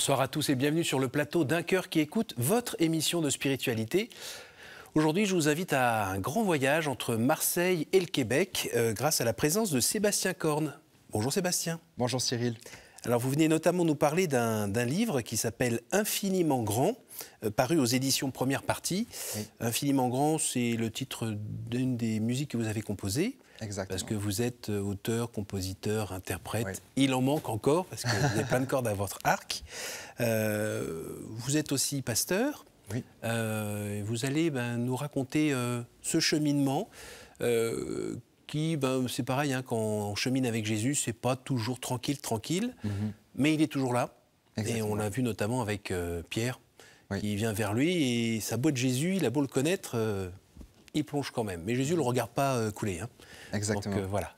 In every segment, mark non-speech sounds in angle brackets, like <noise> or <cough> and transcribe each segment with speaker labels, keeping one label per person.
Speaker 1: Bonsoir à tous et bienvenue sur le plateau d'un cœur qui écoute votre émission de spiritualité. Aujourd'hui, je vous invite à un grand voyage entre Marseille et le Québec euh, grâce à la présence de Sébastien Corne. Bonjour Sébastien. Bonjour Cyril. Alors vous venez notamment nous parler d'un livre qui s'appelle Infiniment Grand, euh, paru aux éditions Première Partie. Infiniment Grand, c'est le titre d'une des musiques que vous avez composées. Parce que vous êtes euh, auteur, compositeur, interprète. Il en manque encore, parce que vous avez plein de cordes à votre arc. Euh, vous êtes aussi pasteur. Euh, vous allez ben, nous raconter ce cheminement qui, ben, c'est pareil, hein, quand on chemine avec Jésus, c'est pas toujours tranquille, tranquille, mhm. mais il est toujours là. Et on l'a vu notamment avec Pierre, qui vient vers lui, et sa de Jésus, il a beau le connaître, il plonge quand même. Mais Jésus ne le regarde pas euh, couler. Hein. Exactement. Donc, euh, voilà.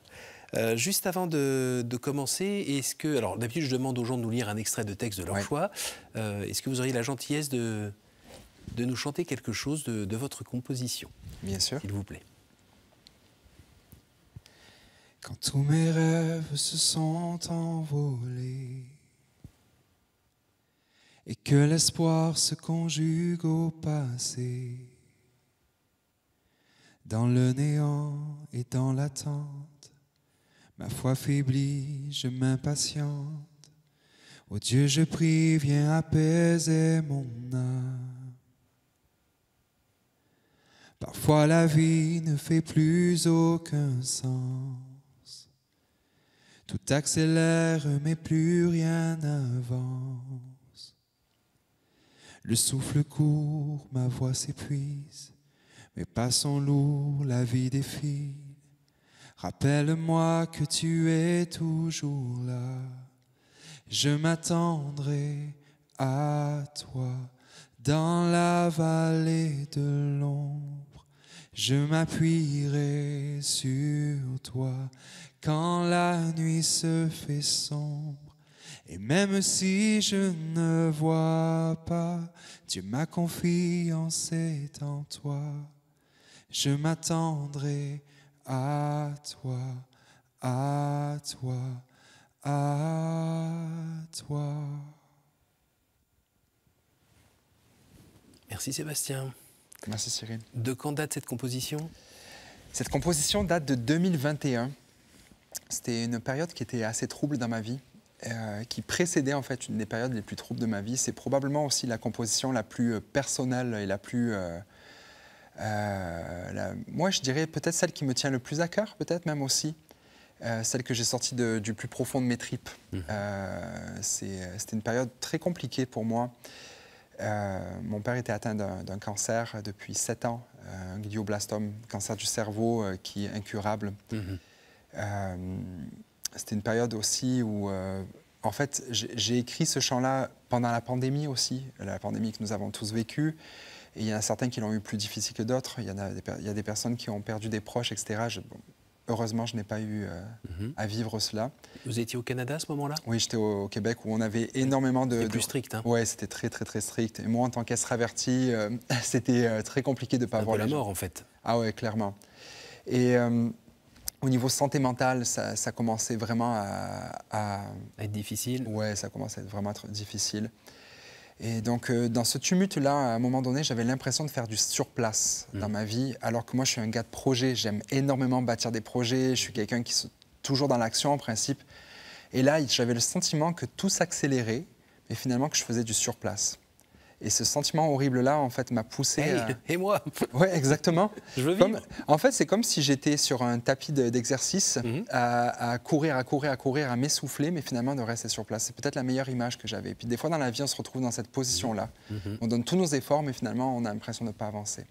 Speaker 1: Euh, juste avant de, commencer, est-ce que. Alors, d'habitude, je demande aux gens de nous lire un extrait de texte de leur choix. est-ce que vous auriez la gentillesse de, de nous chanter quelque chose de, de votre composition Bien sûr. S'il vous plaît.
Speaker 2: Quand tous mes rêves se sont envolés et que l'espoir se conjugue au passé dans le néant et dans l'attente, ma foi faiblit, je m'impatiente. Ô Dieu, je prie, viens apaiser mon âme. Parfois la vie ne fait plus aucun sens. Tout accélère, mais plus rien n'avance. Le souffle court, ma voix s'épuise. Mais passons lourd la vie des filles. Rappelle-moi que tu es toujours là. Je m'attendrai à toi dans la vallée de l'ombre. Je m'appuierai sur toi quand la nuit se fait sombre. Et même si je ne vois pas, Dieu ma confiance en toi je m'attendrai à toi, à toi, à
Speaker 1: toi. Merci Sébastien. Merci Cyril. De quand date cette composition Cette composition date
Speaker 3: de 2021. C'était une période qui était assez trouble dans ma vie. Euh, qui précédait en fait une des périodes les plus troubles de ma vie. C'est probablement aussi la composition la plus euh, personnelle et la plus euh, euh, moi, je dirais peut-être celle qui me tient le plus à cœur, peut-être même aussi. Euh, celle que j'ai sortie du plus profond de mes tripes. Mmh. Euh, c'était une période très compliquée pour moi. mon père était atteint d'un cancer depuis 7 ans, un glioblastome, cancer du cerveau qui est incurable. Mmh. C'était une période aussi où en fait, j'ai écrit ce chant-là pendant la pandémie aussi, la pandémie que nous avons tous vécue il y en a certains qui l'ont eu plus difficile que d'autres. Il y, a des, il y des personnes qui ont perdu des proches, etc. heureusement, je n'ai pas eu euh, mhm. à vivre cela.
Speaker 1: Vous étiez au Canada à ce moment-là
Speaker 3: Oui, j'étais au, Québec où on avait énormément de. C'était plus strict, hein Ouais, c'était très, très, très strict. Et moi, en tant qu'être euh, <laughs> c'était euh, très compliqué de ne pas avoir. la mort, en fait. Ah ouais, clairement. Et. Euh, au niveau santé mentale, ça, commençait vraiment à, à... être difficile. Ouais, ça commençait vraiment à être difficile. Et donc, euh, dans ce tumulte-là, à un moment donné, j'avais l'impression de faire du surplace dans mm. ma vie, alors que moi, je suis un gars de projet. J'aime énormément bâtir des projets. Je suis quelqu'un qui est toujours dans l'action, en principe. Et là, j'avais le sentiment que tout s'accélérait, mais finalement que je faisais du surplace. Et ce sentiment horrible-là, en fait, m'a poussé. <laughs> Et moi Oui, exactement. <laughs> Je veux vivre. En fait, c'est comme si j'étais sur un tapis d'exercice mhm. à, courir, à courir, à courir, à m'essouffler, mais finalement de rester sur place. C'est peut-être la meilleure image que j'avais. Et puis des fois, dans la vie, on se retrouve dans cette position-là. Mhm. On donne tous nos efforts, mais finalement, on a l'impression de ne pas avancer.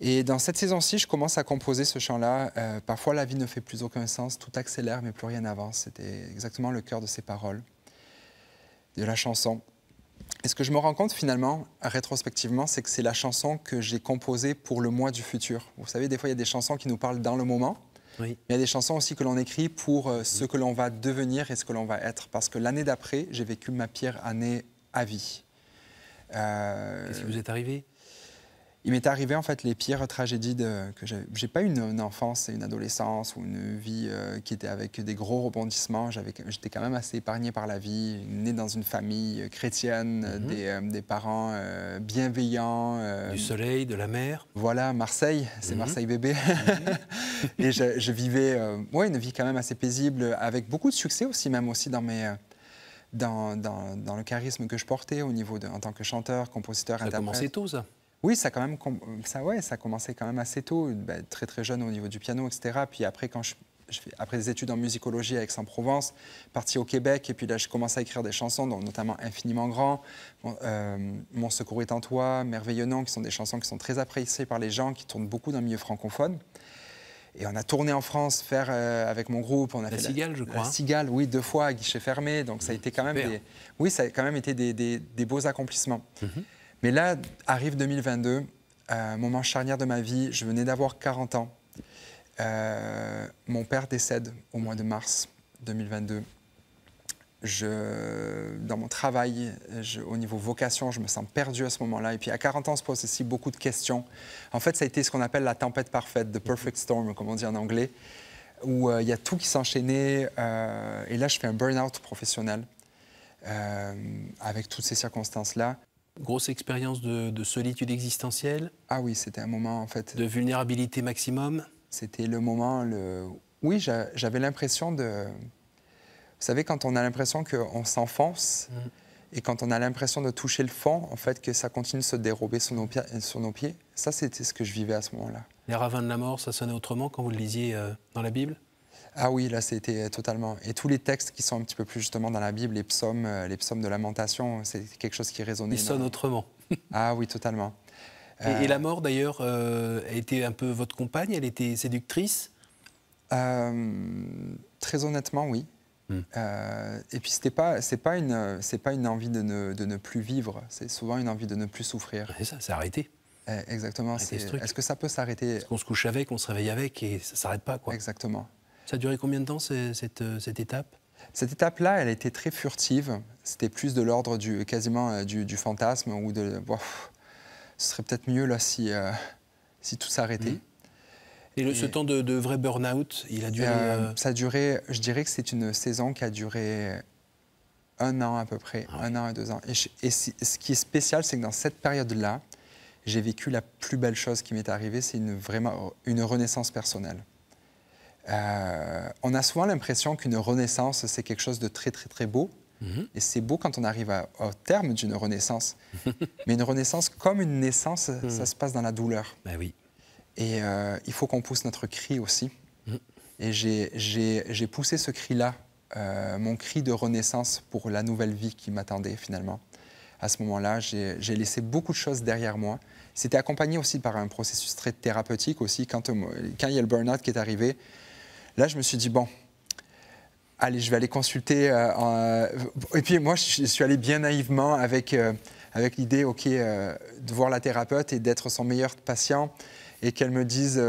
Speaker 3: Et dans cette saison-ci, je commence à composer ce chant-là. Euh, parfois, la vie ne fait plus aucun sens, tout accélère, mais plus rien n'avance. C'était exactement le cœur de ces paroles, de la chanson. Et ce que je me rends compte finalement, rétrospectivement, c'est que c'est la chanson que j'ai composée pour le mois du futur. Vous savez, des fois, il y a des chansons qui nous parlent dans le moment. Oui. Mais il y a des chansons aussi que l'on écrit pour euh, ce que l'on va devenir et ce que l'on va être. Parce que l'année d'après, j'ai vécu ma pire année à vie. Euh... Qu'est-ce qui vous est arrivé il m'est arrivé en fait les pires tragédies de, que j'ai pas une, une, enfance et une adolescence ou une vie euh, qui était avec des gros rebondissements. J'étais quand même assez épargné par la vie, né dans une famille euh, chrétienne, euh, mhm. des, parents bienveillants. du
Speaker 1: soleil, de la mer.
Speaker 3: Voilà, Marseille, c'est mhm. Marseille bébé. Mhm. <laughs> et je, vivais ouais, une vie quand même assez paisible, avec beaucoup de succès aussi, même aussi dans mes... Dans, dans, le charisme que je portais au niveau de, en tant que chanteur, compositeur, ça interprète. Ça a commencé tôt, ça oui, ça, quand même, ça, ouais, ça quand même assez tôt, bah, très très jeune au niveau du piano, etc. Puis après, quand je, après des études en musicologie à Aix-en-Provence, parti au Québec, et puis là, je commence à écrire des chansons, dont notamment Infiniment Grand, Mon, euh, Secours est en toi, Merveilleux Nom, qui sont des chansons qui sont très appréciées par les gens, qui tournent beaucoup dans le milieu francophone. Et on a tourné en France, faire euh, avec mon groupe. On a la Cigale, je crois. Hein. La Cigale, oui, deux fois à guichet fermé. Donc ça a mmh, été quand même des, oui, ça a quand même été des, beaux accomplissements. Mmh mais là, arrive 2022, euh, moment charnière de ma vie, je venais d'avoir 40 ans. Euh, mon père décède au mois de mars 2022. Je, dans mon travail, au niveau vocation, je me sens perdu à ce moment-là. Et puis à 40 ans, on se pose aussi beaucoup de questions. En fait, ça a été ce qu'on appelle la tempête parfaite, the perfect storm, comme on dit en anglais, où euh, il y a tout qui s'enchaînait. et là, je fais un burn-out professionnel avec toutes ces circonstances-là grosse expérience de, solitude existentielle Ah oui, c'était un moment en fait. De vulnérabilité maximum C'était le moment. Le... Oui, j'avais l'impression de. Vous savez, quand on a l'impression qu'on s'enfonce mm. et quand on a l'impression de toucher le fond, en fait, que ça continue de se dérober nos, sur nos pieds, ça, c'était ce que je vivais à ce moment-là.
Speaker 1: Les ravins de la mort, ça sonnait autrement quand vous le
Speaker 3: lisiez euh, dans la Bible ah oui, là c'était euh, totalement. Et tous les textes qui sont un petit peu plus justement dans la Bible, les psaumes, euh, les psaumes de lamentation, c'est quelque chose qui résonnait. Ils sonnent autrement. <laughs> ah oui, totalement.
Speaker 1: Et, euh, la mort d'ailleurs a été un peu votre compagne, elle était séductrice
Speaker 3: Très honnêtement, oui.
Speaker 1: Hmm. et puis c'était
Speaker 3: pas, c'est pas une, c'est pas une envie de ne, plus vivre. C'est souvent une envie de ne plus souffrir. Ah, c'est ça,
Speaker 1: c'est arrêté. Eh, exactement. Est-ce que ça peut s'arrêter Parce qu'on se couche avec, on se réveille avec, et ça s'arrête pas, quoi. Exactement. Ça a duré combien de temps cette, euh, cette étape
Speaker 3: cette étape-là, elle a été très furtive. C'était plus de l'ordre du quasiment euh, du, fantasme ou de ce serait peut-être mieux là si, euh, si tout s'arrêtait.
Speaker 1: Mm. Et, ce temps de, vrai burn-out, il a duré.
Speaker 3: ça duré, je dirais que c'est une saison qui a duré un an à peu près, ah un an et deux ans. Et, et ce qui est spécial, c'est que dans cette période-là, j'ai vécu la plus belle chose qui m'est arrivée, c'est une, vraiment une renaissance personnelle. Euh, on a souvent l'impression qu'une renaissance, c'est quelque chose de très, très, très beau. Mhm. Et c'est beau quand on arrive au terme d'une renaissance. <laughs> Mais une renaissance, comme une naissance, ça mhm. se passe dans la douleur. Ben oui. Et euh, il faut qu'on pousse notre cri aussi. Mhm. Et j'ai poussé ce cri-là, euh, mon cri de renaissance pour la nouvelle vie qui m'attendait finalement. À ce moment-là, j'ai laissé beaucoup de choses derrière moi. C'était accompagné aussi par un processus très thérapeutique aussi. Quand, quand il y a le burn-out qui est arrivé, Là, je me suis dit, bon, allez, je vais aller consulter. Euh, euh, et puis moi, je suis allé bien naïvement avec, euh, avec l'idée, OK, de voir la thérapeute et d'être son meilleur patient et qu'elle me dise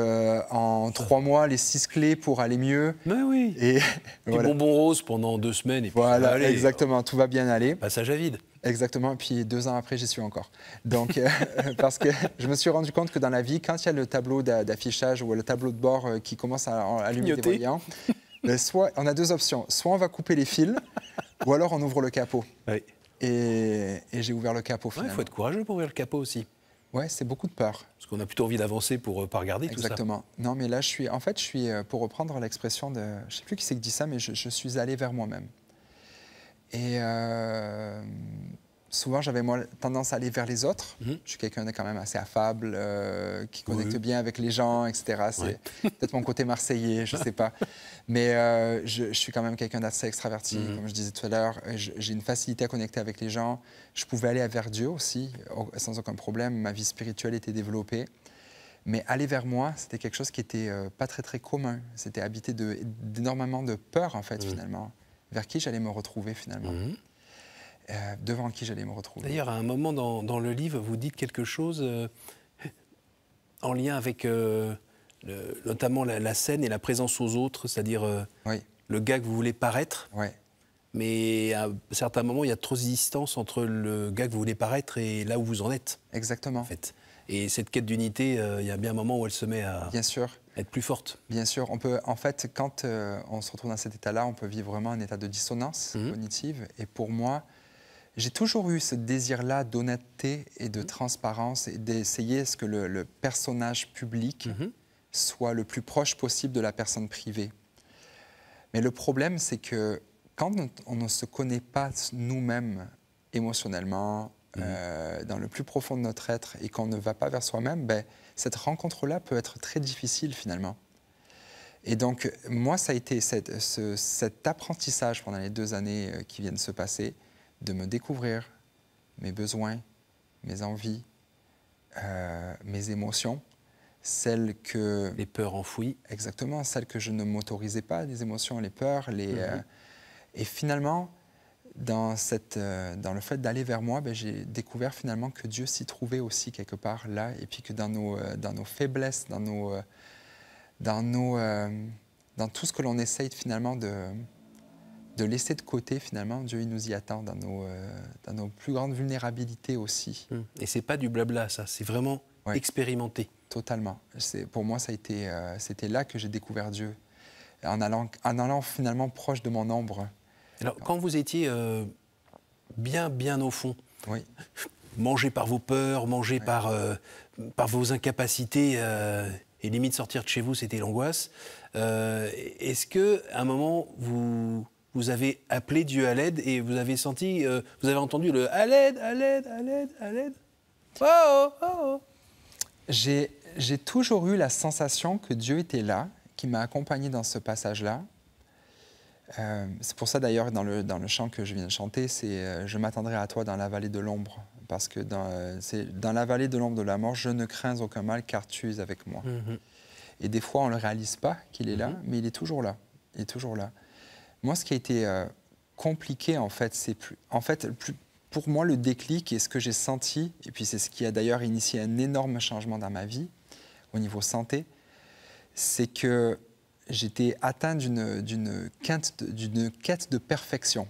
Speaker 3: en trois mois les six clés pour aller mieux. Mais bah oui. Et, bonbons
Speaker 1: roses pendant deux semaines. Et voilà,
Speaker 3: exactement, tout va bien aller. Passage à vide. Exactement, et puis deux ans après, j'y suis encore. Donc, euh, <laughs> parce que je me suis rendu compte que dans la vie, quand il y a le tableau d'affichage ou le tableau de bord euh, qui commence à allumer des voyants, <laughs> ben, soit, on a deux options. Soit on va couper les fils, ou alors
Speaker 1: on ouvre le capot. Et, j'ai ouvert le capot. Il faut être courageux pour ouvrir le capot aussi. Ouais, c'est beaucoup de peur. Parce qu'on a plutôt envie d'avancer pour ne euh, pas regarder Exactement. tout ça. Exactement.
Speaker 3: Non, mais là, je suis. En fait, je suis, pour reprendre l'expression de. Je ne sais plus qui c'est qui dit ça, mais je, je suis allé vers moi-même. Et euh, souvent, j'avais moi tendance à aller vers les autres. Mhm. Je suis quelqu'un de quand même assez affable, euh, qui connecte bien avec les gens, etc. C'est <laughs> peut-être mon côté marseillais, je ne sais pas. Mais euh, je, suis quand même quelqu'un d'assez extraverti, mhm. comme je disais tout à l'heure. J'ai une facilité à connecter avec les gens. Je pouvais aller vers Dieu aussi, sans aucun problème. Ma vie spirituelle était développée. Mais aller vers moi, c'était quelque chose qui n'était pas très très commun. C'était habité d'énormément de, de, peur, en fait, mhm. finalement vers qui j'allais me retrouver finalement. Mhm. Euh, devant qui j'allais me retrouver.
Speaker 1: D'ailleurs, à un moment dans, le livre, vous dites quelque chose euh, en lien avec euh, notamment la, scène et la présence aux autres, c'est-à-dire le gars que vous voulez paraître. Mais à un certain moment, il y a trop de distance entre le gars que vous voulez paraître et là où vous en êtes. Exactement. En fait. Et cette quête d'unité, il y a bien un moment où elle se met à. Bien sûr être plus forte. Bien sûr,
Speaker 3: on peut, en fait, quand euh, on se retrouve dans cet état-là, on peut vivre vraiment un état de dissonance mhm. cognitive. Et pour moi, j'ai toujours eu ce désir-là d'honnêteté et de mhm. transparence et d'essayer ce que le, personnage public mhm. soit le plus proche possible de la personne privée. Mais le problème, c'est que quand on ne se connaît pas nous-mêmes émotionnellement, euh, dans le plus profond de notre être et qu'on ne va pas vers soi-même, ben, cette rencontre-là peut être très difficile finalement. Et donc, moi, ça a été cet apprentissage pendant les deux années euh, qui viennent de se passer, de me découvrir mes besoins, mes envies, euh, mes émotions, celles que... Les peurs enfouies. Exactement, celles que je ne m'autorisais pas, les émotions, les peurs, les... Mhm. et finalement, dans, cette, euh, dans le fait d'aller vers moi, ben, j'ai découvert finalement que Dieu s'y trouvait aussi quelque part là, et puis que dans nos, euh, dans nos faiblesses, dans, nos, euh, dans, nos, dans tout ce que l'on essaye finalement de, de laisser de côté, finalement, Dieu il nous y attend, dans nos, dans nos plus grandes vulnérabilités aussi. Hum.
Speaker 1: Et c'est pas du blabla,
Speaker 3: ça, c'est vraiment expérimenté. Totalement. Pour moi, ça a été, c'était là que j'ai découvert
Speaker 1: Dieu, en allant,
Speaker 3: en allant finalement proche de mon ombre.
Speaker 1: Alors, quand vous étiez euh, bien, bien au fond, mangé par vos peurs, mangé par, euh, par vos incapacités, euh, et limite sortir de chez vous, c'était l'angoisse, est-ce que à un moment, vous, vous avez appelé Dieu à l'aide et vous avez senti, vous avez entendu le « à l'aide, à l'aide, à l'aide, à l'aide » Oh, oh, oh.
Speaker 3: J'ai toujours eu la sensation que Dieu était là, qui m'a accompagné dans ce passage-là, euh, c'est pour ça d'ailleurs dans le, dans le chant que je viens de chanter, c'est euh, Je m'attendrai à toi dans la vallée de l'ombre ». Parce que dans, euh, dans la vallée de l'ombre de la mort, je ne crains aucun mal car tu es avec moi. Mhm. Et des fois, on ne le réalise pas qu'il est là, mhm. mais il est toujours là. Il est toujours là. Moi, ce qui a été compliqué, en fait, c'est plus... En fait, plus, pour moi, le déclic et ce que j'ai senti, et puis c'est ce qui a d'ailleurs initié un énorme changement dans ma vie, au niveau santé, c'est que j'étais atteint d'une quête de perfection.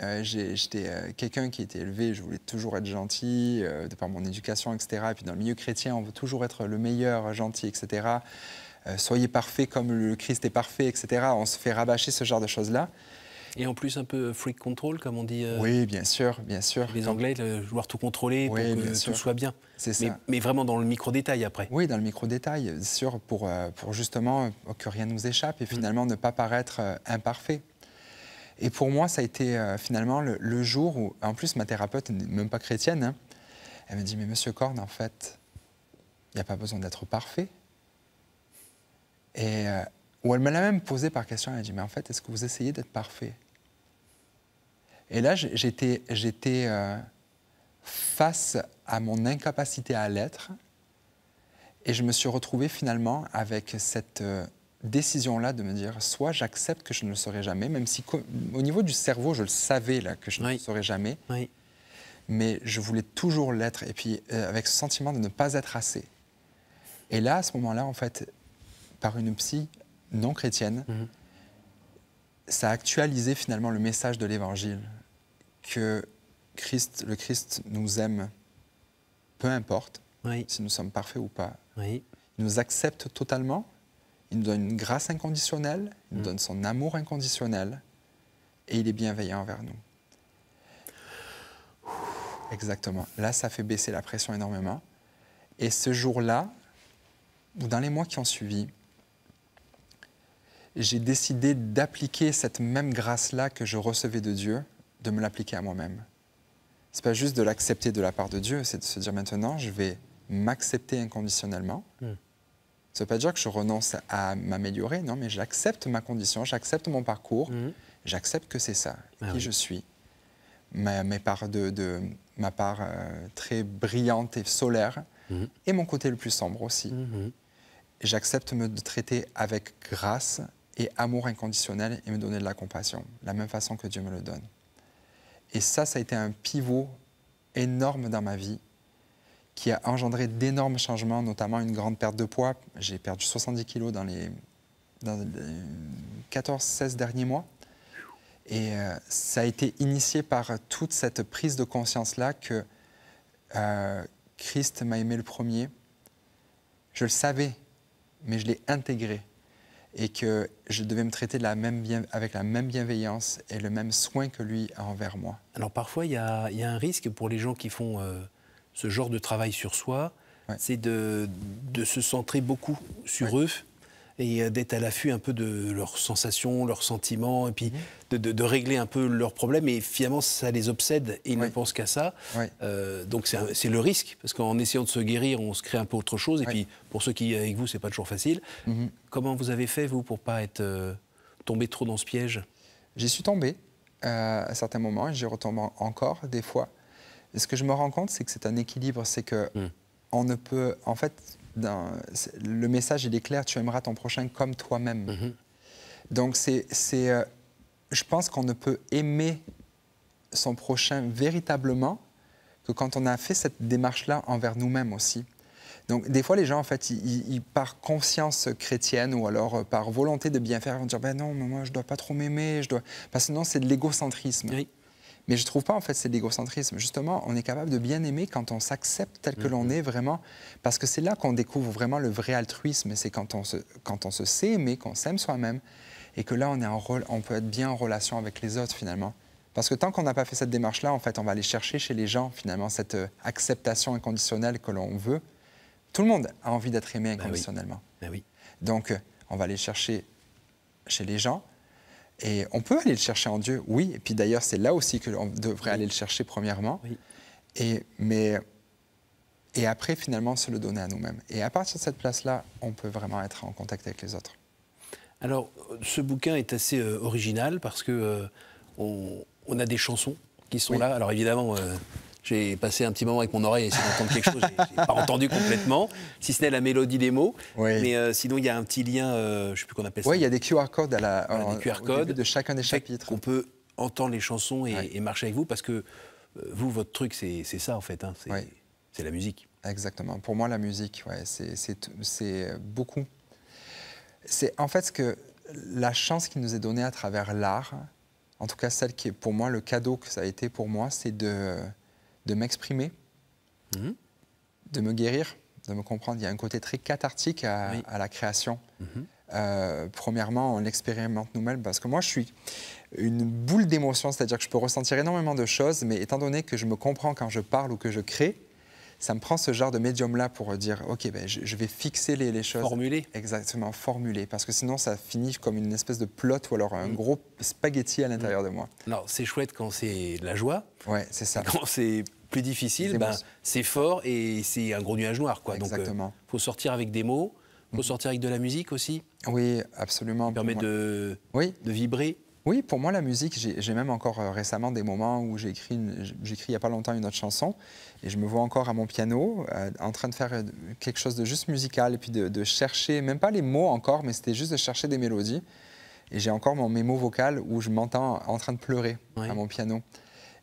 Speaker 3: Euh, j'étais euh, quelqu'un qui était élevé, je voulais toujours être gentil, euh, de par mon éducation, etc. Et puis dans le milieu chrétien, on veut toujours être le meilleur, gentil, etc. soyez parfait comme le Christ est parfait, etc. On se fait rabâcher ce genre de choses-là.
Speaker 1: Et en plus, un peu euh, freak control, comme on dit. Euh, oui,
Speaker 3: bien sûr, bien sûr. Les Anglais, le vouloir tout contrôler pour que tout soit bien. C'est ça. Mais, vraiment dans le micro-détail après. Oui, dans le micro-détail, sûr, pour, euh, pour justement que rien ne nous échappe et mm. finalement ne pas paraître imparfait. Et pour moi, ça a été finalement le, jour où, en plus, ma thérapeute même pas chrétienne, hein, elle me dit, mais monsieur Korn, en fait, il n'y a pas besoin d'être parfait. Et ou elle me l'a même posé par question. Elle a dit Mais en fait, est-ce que vous essayez d'être parfait Et là, j'étais, j'étais euh, face à mon incapacité à l'être. Et je me suis retrouvé finalement avec cette euh, décision-là de me dire soit j'accepte que je ne le serai jamais, même si au niveau du cerveau, je le savais là, que je ne le serai jamais. Mais je voulais toujours l'être. Et puis, euh, avec ce sentiment de ne pas être assez. Et là, à ce moment-là, en fait, par une psy, non chrétienne, mhm. ça a actualisé finalement le message de l'Évangile, que Christ, le Christ nous aime, peu importe si nous sommes parfaits ou pas. Il nous accepte totalement, il nous donne une grâce inconditionnelle, il nous mhm. donne son amour inconditionnel, et il est bienveillant envers nous. Exactement. Là, ça fait baisser la pression énormément. Et ce jour-là, ou dans les mois qui ont suivi, j'ai décidé d'appliquer cette même grâce-là que je recevais de Dieu, de me l'appliquer à moi-même. C'est pas juste de l'accepter de la part de Dieu, c'est de se dire maintenant, je vais m'accepter inconditionnellement. C'est hmm. Ça ne veut pas dire que je renonce à m'améliorer, non, mais j'accepte ma condition, j'accepte mon parcours, hmm. j'accepte que c'est ça, ah qui je suis. Ma, mes parts de, ma part euh, très brillante et solaire, hmm. et mon côté le plus sombre aussi. J'accepte me traiter avec grâce et amour inconditionnel et me donner de la compassion, la même façon que Dieu me le donne. Et ça, ça a été un pivot énorme dans ma vie qui a engendré d'énormes changements, notamment une grande perte de poids. J'ai perdu 70 kilos dans les, 14-16 derniers mois. Et euh, ça a été initié par toute cette prise de conscience-là que euh, Christ m'a aimé le premier. Je le savais, mais je l'ai intégré et que je devais me traiter avec la même bienveillance et le même soin que lui envers moi.
Speaker 1: Alors parfois, il y, a, un risque pour les gens qui font euh, ce genre de travail sur soi, c'est de, se centrer beaucoup sur eux et euh, d'être à l'affût un peu de leurs sensations, leurs sentiments, et puis mhm. de, régler un peu leurs problèmes. Et finalement, ça les obsède et ils ne pensent qu'à ça. Euh, donc c'est le risque, parce qu'en essayant de se guérir, on se crée un peu autre chose. Et puis pour ceux qui avec vous, c'est pas toujours facile. Mhm. Comment vous avez fait vous pour pas être euh, tombé trop dans ce piège J'y suis tombé à certains moments, j'y
Speaker 3: retombe encore des fois. Et ce que je me rends compte, c'est que c'est un équilibre, c'est que hmm. on ne peut, en fait, le message, il est clair, tu aimeras ton prochain comme toi-même. Mhm. Donc, c'est, euh, je pense qu'on ne peut aimer son prochain véritablement que quand on a fait cette démarche-là envers nous-mêmes aussi. Donc, des fois, les gens, en fait, ils, par conscience chrétienne ou alors euh, par volonté de bien faire, vont dire Ben non, mais moi, je dois pas trop m'aimer, je dois. Parce que sinon, c'est de l'égocentrisme. Oui. Mais je trouve pas, en fait, c'est l'égocentrisme. Justement, on est capable de bien aimer quand on s'accepte tel que mm-hmm. l'on est vraiment, parce que c'est là qu'on découvre vraiment le vrai altruisme. C'est quand on se, quand on se sait aimer, qu'on s'aime soi-même, et que là, on est en on peut être bien en relation avec les autres finalement. Parce que tant qu'on n'a pas fait cette démarche-là, en fait, on va aller chercher chez les gens finalement cette euh, acceptation inconditionnelle que l'on veut. Tout le monde a envie d'être aimé ben inconditionnellement. Ben oui. Donc, euh, on va aller chercher chez les gens et on peut aller le chercher en Dieu, oui. Et puis d'ailleurs, c'est là aussi que l'on devrait aller le chercher premièrement. Et, mais, et après, finalement, se le donner à nous-mêmes. Et à partir de cette place-là, on peut vraiment être en contact avec les autres.
Speaker 1: Alors, ce bouquin est assez euh, original parce que euh, on, a des chansons qui sont là. Alors évidemment, euh, j'ai passé un petit moment avec mon oreille j'ai essayer d'entendre quelque chose. Je n'ai pas entendu complètement, si ce n'est la mélodie des mots. Mais euh, sinon, il y a un petit lien, euh, je ne sais plus qu'on appelle ça. Oui, il y a des QR codes à la, QR codes de chacun des chapitres. On peut entendre les chansons et, marcher avec vous parce que euh, vous, votre truc, c'est ça en fait. Hein, c'est la musique. Exactement.
Speaker 3: Pour moi, la musique, ouais, c'est beaucoup. C'est en fait ce que la chance qui nous est donnée à travers l'art, en tout cas celle qui est pour moi le cadeau que ça a été pour moi, c'est de de m'exprimer, mhm. de me guérir, de me comprendre. Il y a un côté très cathartique à, la création. Mhm. Euh, premièrement, on l'expérimente nous-mêmes parce que moi, je suis une boule d'émotions, c'est-à-dire que je peux ressentir énormément de choses, mais étant donné que je me comprends quand je parle ou que je crée, ça me prend ce genre de médium-là pour dire, OK, ben, je, vais fixer les, choses. Formuler. Exactement, formuler. Parce que sinon, ça finit comme une espèce de plot ou alors un mm. gros
Speaker 1: spaghetti à l'intérieur mm. de moi. Non, c'est chouette quand c'est de la joie. Ouais, c'est ça. Quand c'est plus difficile, ben, c'est fort et c'est un gros nuage noir. Quoi. Donc, euh, faut sortir avec des mots, faut sortir avec de la musique aussi. Oui, absolument.
Speaker 3: Ça permet de, oui. de vibrer. Oui, pour moi, la musique, j'ai même encore euh, récemment des moments où j'ai écrit, il n'y a pas longtemps une autre chanson et je me vois encore à mon piano euh, en train de faire quelque chose de juste musical et puis de, chercher, même pas les mots encore, mais c'était juste de chercher des mélodies. Et j'ai encore mon mémo vocal où je m'entends en train de pleurer à mon piano.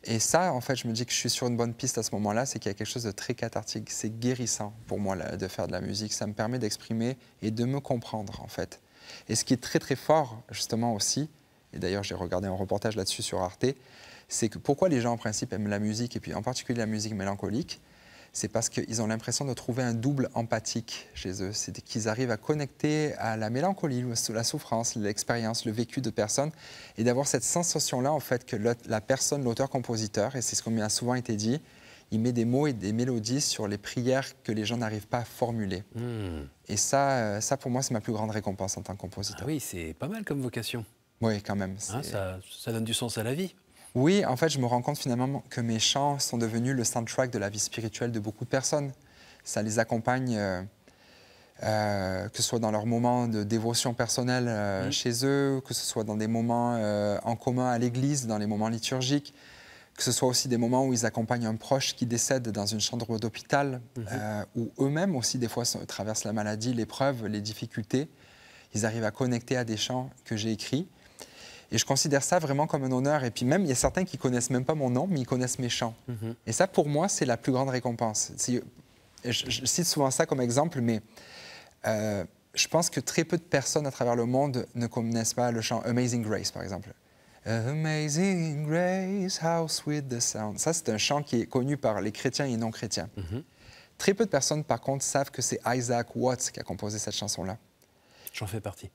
Speaker 3: Et ça, en fait, je me dis que je suis sur une bonne piste à ce moment-là, c'est qu'il y a quelque chose de très cathartique. C'est guérissant pour moi de faire de la musique. Ça me permet d'exprimer et de me comprendre, en fait. Et ce qui est très, très fort, justement aussi, et d'ailleurs, j'ai regardé un reportage là-dessus sur Arte, c'est que pourquoi les gens, en principe, aiment la musique, et puis en particulier la musique mélancolique, c'est parce qu'ils ont l'impression de trouver un double empathique chez eux. C'est qu'ils arrivent à connecter à la mélancolie, la souffrance, l'expérience, le vécu de personnes, et d'avoir cette sensation-là, en fait, que la personne, l'auteur-compositeur, et c'est ce qu'on m'a souvent été dit, il met des mots et des mélodies sur les prières que les gens n'arrivent pas à formuler. Hmm. Et ça, euh, ça, pour moi, c'est ma plus grande récompense en tant que compositeur. Ah oui, c'est pas mal comme vocation. Oui, quand même. Hein, ça donne du sens à la vie. Oui, en fait, je me rends compte finalement que mes chants sont devenus le soundtrack de la vie spirituelle de beaucoup de personnes. Ça les accompagne, euh, euh, que ce soit dans leurs moments de dévotion personnelle euh, chez eux, que ce soit dans des moments en commun à l'église, dans les moments liturgiques, que ce soit aussi des moments où ils accompagnent un proche qui décède dans une chambre d'hôpital, mhm. où eux-mêmes aussi des fois traversent la maladie, l'épreuve, les difficultés. Ils arrivent à connecter à des chants que j'ai écrits. Et je considère ça vraiment comme un honneur. Et puis même, il y a certains qui connaissent même pas mon nom, mais ils connaissent mes chants. Mhm. Et ça, pour moi, c'est la plus grande récompense. Je, je, cite souvent ça comme exemple, mais euh, je pense que très peu de personnes à travers le monde ne connaissent pas le chant Amazing Grace, par exemple.
Speaker 2: Amazing Grace, how
Speaker 3: sweet the sound. Ça, c'est un chant qui est connu par les chrétiens et non-chrétiens. Mhm. Très peu de personnes, par contre, savent que c'est Isaac Watts qui a composé cette chanson-là. J'en fais partie.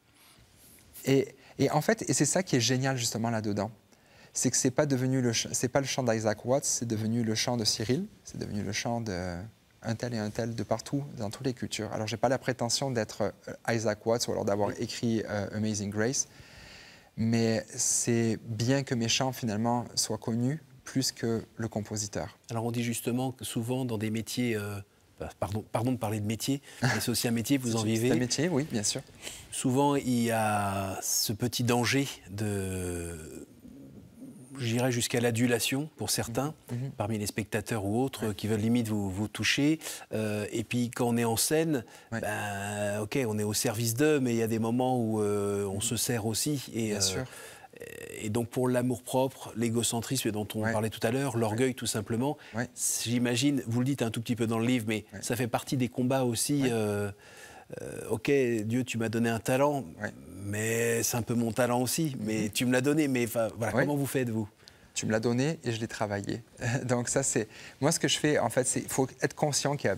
Speaker 3: Et et en fait, et c'est ça qui est génial justement là-dedans, c'est que c'est pas devenu le c'est pas le chant d'Isaac Watts, c'est devenu le chant de Cyril, c'est devenu le chant de un tel et un tel de partout, dans toutes les cultures. Alors, je n'ai pas la prétention d'être euh, Isaac Watts ou alors d'avoir écrit euh, Amazing Grace, mais c'est bien que mes chants, finalement, soient connus plus que le compositeur.
Speaker 1: Alors, on dit justement que souvent, dans des métiers euh, pardon, pardon de parler de métier, mais c'est aussi un métier, vous <laughs> en vivez. C'est un métier, oui, bien sûr. Souvent, il y a ce petit danger de J'irais jusqu'à l'adulation pour certains, mhm. Mhm. parmi les spectateurs ou autres, qui veulent limite vous, toucher. Euh, et puis quand on est en scène, ben, ok, on est au service d'eux, mais il y a des moments où euh, on mhm. se sert aussi. Et, Bien euh, sûr. Euh, et donc pour l'amour-propre, l'égocentrisme dont on parlait tout à l'heure, l'orgueil tout simplement, j'imagine, vous le dites un tout petit peu dans le livre, mais ça fait partie des combats aussi. Euh, euh, ok, Dieu, tu m'as donné un talent, mais c'est un peu mon talent aussi, mais mhm. tu me l'as donné, mais voilà, comment vous faites vous tu me l'as donné et je l'ai
Speaker 3: travaillé. <laughs> Donc ça, c'est moi ce que je fais. En fait, c'est qu'il faut être conscient qu'il y a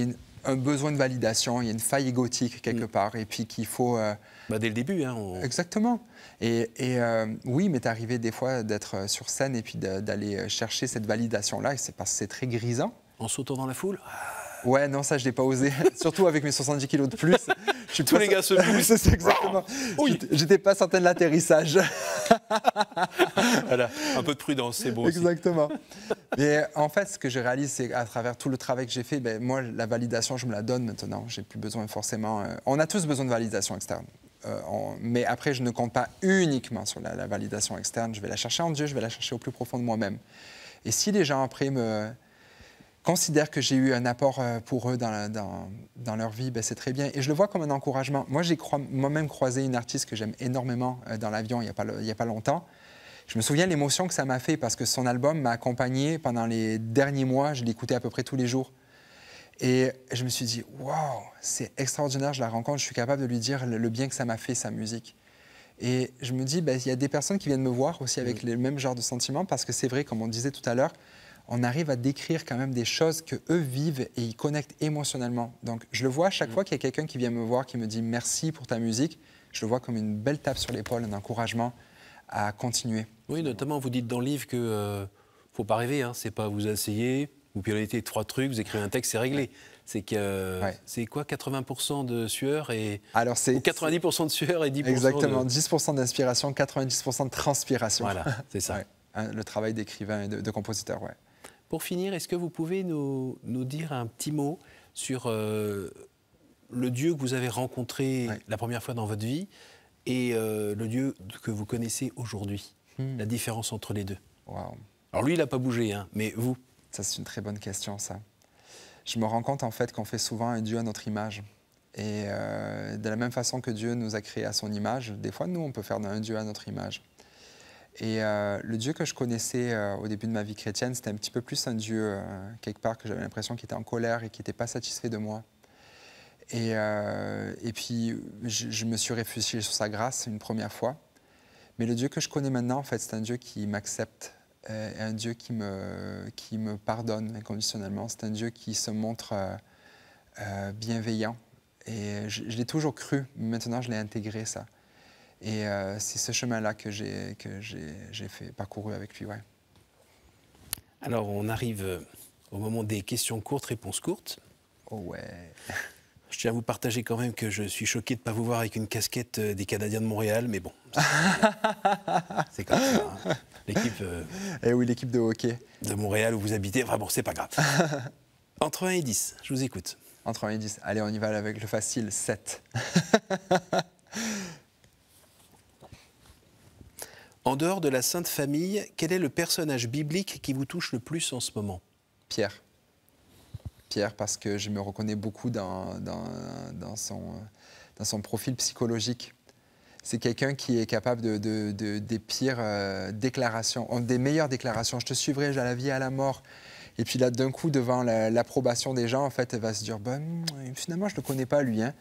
Speaker 3: une un besoin de validation, il y a une faille égotique quelque mm. part, et puis qu'il faut... Euh, bah, dès le début, hein, Exactement. Et, et euh, oui, mais arrivé des fois d'être euh, sur scène et puis d'aller chercher cette validation-là, et c'est parce que c'est très grisant. En sautant dans la foule ah, Ouais, non, ça, je n'ai pas osé. <laughs> Surtout avec mes 70 kilos de plus. Je suis Tous les gars se <laughs> c'est exactement. Ah, oui. J'étais pas certain de l'atterrissage.
Speaker 1: <laughs> voilà, un peu de prudence, c'est bon. Exactement.
Speaker 3: Mais en fait, ce que je réalise, c'est à travers tout le travail que j'ai fait, ben, moi, la validation, je me la donne maintenant. J'ai plus besoin forcément. Euh, on a tous besoin de validation externe. Euh, mais après, je ne compte pas uniquement sur la, validation externe. Je vais la chercher en Dieu, je vais la chercher au plus profond de moi-même. Et si les gens après me, euh, considèrent que j'ai eu un apport euh, pour eux dans, leur vie, ben, c'est très bien. Et je le vois comme un encouragement. Moi, j'ai moi-même croisé une artiste que j'aime énormément euh, dans l'avion il n'y a, pas longtemps. Je me souviens l'émotion que ça m'a fait parce que son album m'a accompagné pendant les derniers mois. Je l'écoutais à peu près tous les jours. Et je me suis dit, waouh, c'est extraordinaire, je la rencontre, je suis capable de lui dire le, bien que ça m'a fait, sa musique. Et je me dis, ben, il y a des personnes qui viennent me voir aussi avec le même genre de sentiments parce que c'est vrai, comme on disait tout à l'heure, on arrive à décrire quand même des choses que eux vivent et ils connectent émotionnellement. Donc je le vois à chaque mm. fois qu'il y a quelqu'un qui vient me voir, qui me dit merci pour ta musique, je le vois comme une belle tape sur l'épaule, un encouragement à continuer.
Speaker 1: Oui, notamment vous dites dans le livre que ne euh, faut pas rêver, hein, c'est pas vous asseyez, vous pilotez trois trucs, vous écrivez un texte, c'est réglé. C'est que euh, c'est quoi 80% de sueur et alors 90% de sueur et 10% exactement
Speaker 3: 10% d'inspiration, 90% de transpiration. Voilà,
Speaker 1: c'est ça. <laughs> Hein, le travail d'écrivain et de, de compositeur, ouais. Pour finir, est-ce que vous pouvez nous, dire un petit mot sur euh, le Dieu que vous avez rencontré la première fois dans votre vie et euh, le Dieu que vous connaissez aujourd'hui hmm. La différence entre les deux Alors lui, il
Speaker 3: n'a pas bougé, hein, mais vous Ça, c'est une très bonne question, ça. Je me rends compte en fait qu'on fait souvent un Dieu à notre image. Et euh, de la même façon que Dieu nous a créés à son image, des fois, nous, on peut faire un Dieu à notre image. Et euh, le Dieu que je connaissais euh, au début de ma vie chrétienne, c'était un petit peu plus un Dieu, euh, quelque part, que j'avais l'impression qu'il était en colère et qu'il n'était pas satisfait de moi. Et, et puis, je, me suis réfugié sur sa grâce une première fois. Mais le Dieu que je connais maintenant, en fait, c'est un Dieu qui m'accepte, un Dieu qui me, qui me pardonne inconditionnellement, c'est un Dieu qui se montre bienveillant. Et je, je l'ai toujours cru, mais maintenant je l'ai intégré, ça. Et euh, c'est ce chemin-là que j'ai fait parcouru avec lui. Ouais.
Speaker 1: Alors, on arrive euh, au moment des questions courtes, réponses courtes. Oh ouais. Je tiens à vous partager quand même que je suis choqué de ne pas vous voir avec une casquette euh, des Canadiens de Montréal, mais bon. C'est <laughs> comme ça. Hein. L'équipe. eh oui, l'équipe de hockey. De Montréal où vous habitez. vraiment, c'est pas grave. <laughs> Entre 1 et 10, je vous écoute. Entre 1 et 10. Allez, on y va avec le facile 7. <laughs> En dehors de la Sainte Famille, quel est le personnage biblique qui vous touche le plus en ce moment
Speaker 3: Pierre. Pierre,
Speaker 1: parce que je me reconnais beaucoup
Speaker 3: dans, son, dans son, profil psychologique. C'est quelqu'un qui est capable de, des pires euh, déclarations, des meilleures déclarations. Je te suivrai à la vie à la mort. Et puis là, d'un coup, devant l'approbation des gens, en fait, elle va se dire ben, finalement, je ne le connais pas, lui. Hein.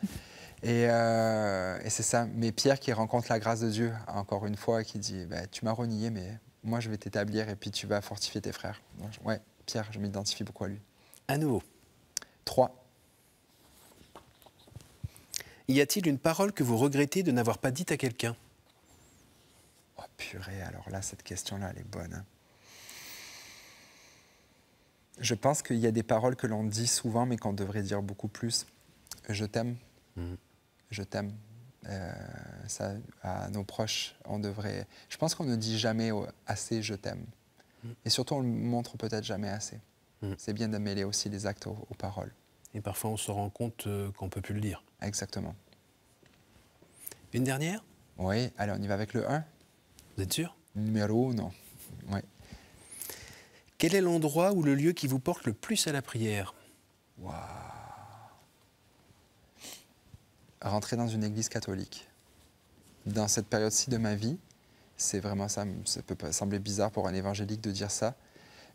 Speaker 3: Euh, et, c'est ça. Mais Pierre qui rencontre la grâce de Dieu, encore une fois, qui dit bah, Tu m'as renié, mais moi je vais t'établir et puis tu vas fortifier
Speaker 1: tes frères. ouais, Pierre, je m'identifie beaucoup à lui. À nouveau. 3. Y a-t-il une parole que vous regrettez de n'avoir pas dite à quelqu'un Oh purée, alors là, cette question-là, elle est bonne. Hein.
Speaker 3: Je pense qu'il y a des paroles que l'on dit souvent, mais qu'on devrait dire beaucoup plus. Je t'aime. Mm je t'aime. Euh, ça, à nos proches, on devrait. Je pense qu'on ne dit jamais euh, assez je t'aime. Mm. Et surtout, on le montre peut-être jamais assez. Mm. C'est bien de mêler aussi les actes aux, paroles. Et parfois, on se rend
Speaker 1: compte euh, qu'on ne peut plus le dire. Exactement. Une dernière
Speaker 3: Oui, allez, on y va avec le 1. Vous êtes sûr Numéro non. Oui. Quel est l'endroit ou le lieu qui vous porte le plus à la prière Waouh rentrer dans une église catholique. Dans cette période-ci de ma vie, c'est vraiment ça, ça peut sembler bizarre pour un évangélique de dire ça,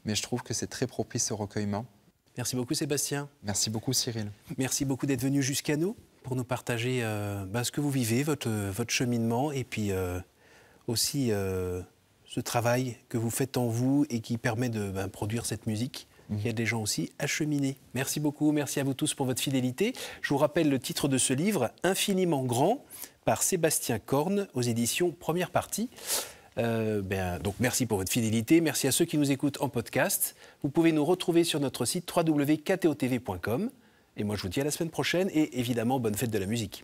Speaker 3: mais je trouve que c'est très propice au recueillement.
Speaker 1: Merci beaucoup Sébastien.
Speaker 3: Merci beaucoup Cyril.
Speaker 1: Merci beaucoup d'être venu jusqu'à nous pour nous partager euh, bah, ce que vous vivez, votre, votre cheminement et puis euh, aussi euh, ce travail que vous faites en vous et qui permet de bah, produire cette musique il y a des gens aussi acheminés. Merci beaucoup, merci à vous tous pour votre fidélité. Je vous rappelle le titre de ce livre, Infiniment grand, par Sébastien Korn, aux éditions Première Partie. Euh, ben, donc merci pour votre fidélité, merci à ceux qui nous écoutent en podcast. Vous pouvez nous retrouver sur notre site www.ktotv.com. Et moi je vous dis à la semaine prochaine et évidemment bonne fête de la musique.